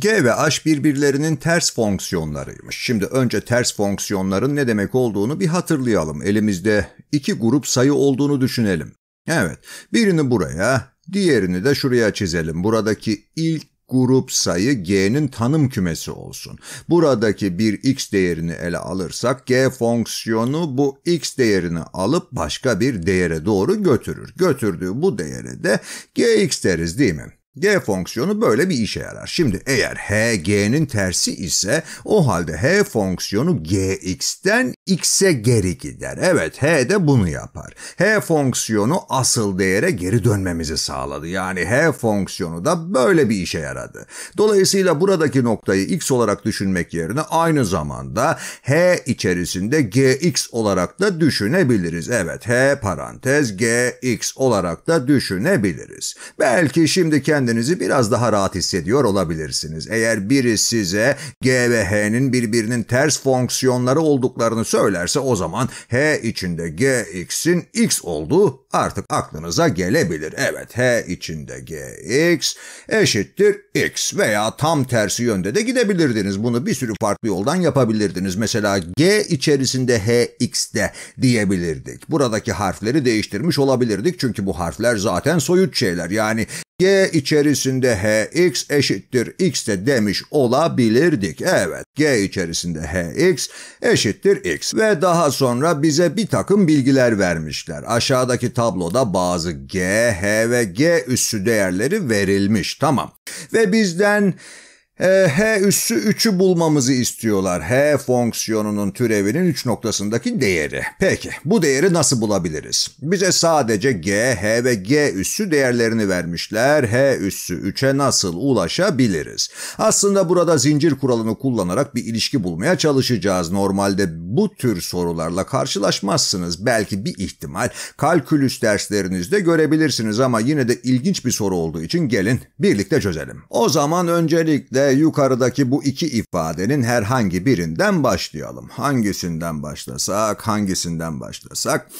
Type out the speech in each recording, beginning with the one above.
G ve H birbirlerinin ters fonksiyonlarıymış. Şimdi önce ters fonksiyonların ne demek olduğunu bir hatırlayalım. Elimizde iki grup sayı olduğunu düşünelim. Evet, birini buraya, diğerini de şuraya çizelim. Buradaki ilk grup sayı G'nin tanım kümesi olsun. Buradaki bir x değerini ele alırsak G fonksiyonu bu x değerini alıp başka bir değere doğru götürür. Götürdüğü bu değere de Gx deriz değil mi? G fonksiyonu böyle bir işe yarar. Şimdi eğer h g'nin tersi ise o halde h fonksiyonu gx'ten x'e geri gider. Evet h de bunu yapar. h fonksiyonu asıl değere geri dönmemizi sağladı. Yani h fonksiyonu da böyle bir işe yaradı. Dolayısıyla buradaki noktayı x olarak düşünmek yerine aynı zamanda h içerisinde gx olarak da düşünebiliriz. Evet h parantez gx olarak da düşünebiliriz. Belki şimdi kendinizi biraz daha rahat hissediyor olabilirsiniz. Eğer biri size g ve h'nin birbirinin ters fonksiyonları olduklarını söylüyor söylerse o zaman H içinde G x'in X olduğu artık aklınıza gelebilir. Evet h içinde gx eşittir x veya tam tersi yönde de gidebilirdiniz. Bunu bir sürü farklı yoldan yapabilirdiniz. Mesela g içerisinde h x de diyebilirdik. Buradaki harfleri değiştirmiş olabilirdik çünkü bu harfler zaten soyut şeyler. Yani G içerisinde hx eşittir x de demiş olabilirdik. Evet, G içerisinde hx eşittir x ve daha sonra bize bir takım bilgiler vermişler. Aşağıdaki tabloda bazı G, H ve G üssü değerleri verilmiş. Tamam. Ve bizden e, h üssü 3'ü bulmamızı istiyorlar. h fonksiyonunun türevinin 3 noktasındaki değeri. Peki bu değeri nasıl bulabiliriz? Bize sadece g, h ve g üssü değerlerini vermişler. h üssü 3'e nasıl ulaşabiliriz? Aslında burada zincir kuralını kullanarak bir ilişki bulmaya çalışacağız. Normalde bu tür sorularla karşılaşmazsınız. Belki bir ihtimal kalkülüs derslerinizde görebilirsiniz ama yine de ilginç bir soru olduğu için gelin birlikte çözelim. O zaman öncelikle yukarıdaki bu iki ifadenin herhangi birinden başlayalım. Hangisinden başlasak, hangisinden başlasak?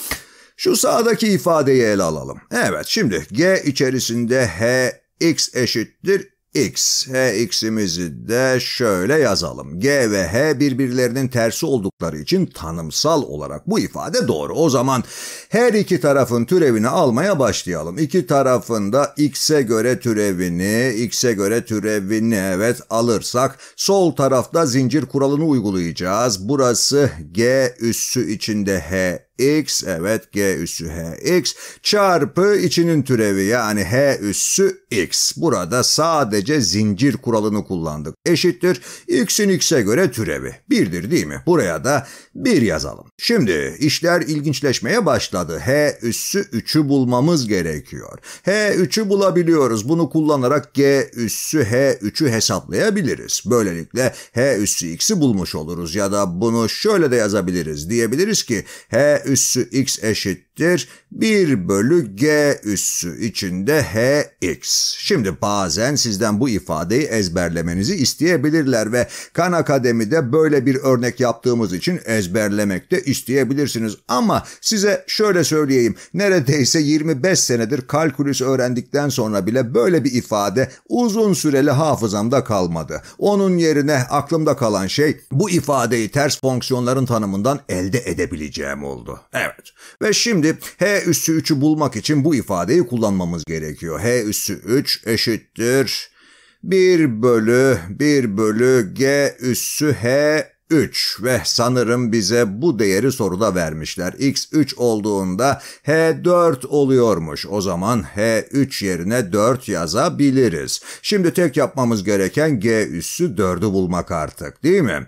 Şu sağdaki ifadeyi ele alalım. Evet şimdi G içerisinde H x eşittir x. h x'imizi de şöyle yazalım. g ve h birbirlerinin tersi oldukları için tanımsal olarak bu ifade doğru. O zaman her iki tarafın türevini almaya başlayalım. İki tarafında x'e göre türevini, x'e göre türevini evet alırsak sol tarafta zincir kuralını uygulayacağız. Burası g üssü içinde h x evet g üssü h x çarpı içinin türevi yani h üssü x. Burada sadece zincir kuralını kullandık. Eşittir x'in x'e göre türevi. Birdir değil mi? Buraya da 1 yazalım. Şimdi işler ilginçleşmeye başladı. h üssü 3'ü bulmamız gerekiyor. h 3'ü bulabiliyoruz. Bunu kullanarak g üssü h 3'ü hesaplayabiliriz. Böylelikle h üssü x'i bulmuş oluruz ya da bunu şöyle de yazabiliriz. Diyebiliriz ki h üssü x eşittir 1 bölü g üssü içinde hx. Şimdi bazen sizden bu ifadeyi ezberlemenizi isteyebilirler ve Khan Akademi'de böyle bir örnek yaptığımız için ezberlemek de isteyebilirsiniz. Ama size şöyle söyleyeyim, neredeyse 25 senedir kalkülüs öğrendikten sonra bile böyle bir ifade uzun süreli hafızamda kalmadı. Onun yerine aklımda kalan şey bu ifadeyi ters fonksiyonların tanımından elde edebileceğim oldu. Evet ve şimdi h H üssü 3'ü bulmak için bu ifadeyi kullanmamız gerekiyor. H üssü 3 eşittir 1 bölü 1 bölü G üssü H 3 ve sanırım bize bu değeri soruda vermişler. X 3 olduğunda H 4 oluyormuş. O zaman H 3 yerine 4 yazabiliriz. Şimdi tek yapmamız gereken G üssü 4'ü bulmak artık değil mi?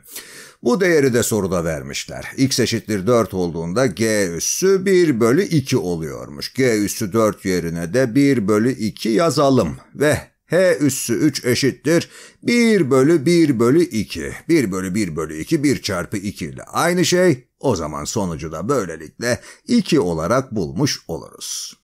Bu değeri de soruda vermişler. x eşittir 4 olduğunda g üssü 1 bölü 2 oluyormuş. g üssü 4 yerine de 1 bölü 2 yazalım ve h üssü 3 eşittir 1 bölü 1 bölü 2. 1 bölü 1 bölü 2 1 çarpı 2 ile aynı şey. O zaman sonucu da böylelikle 2 olarak bulmuş oluruz.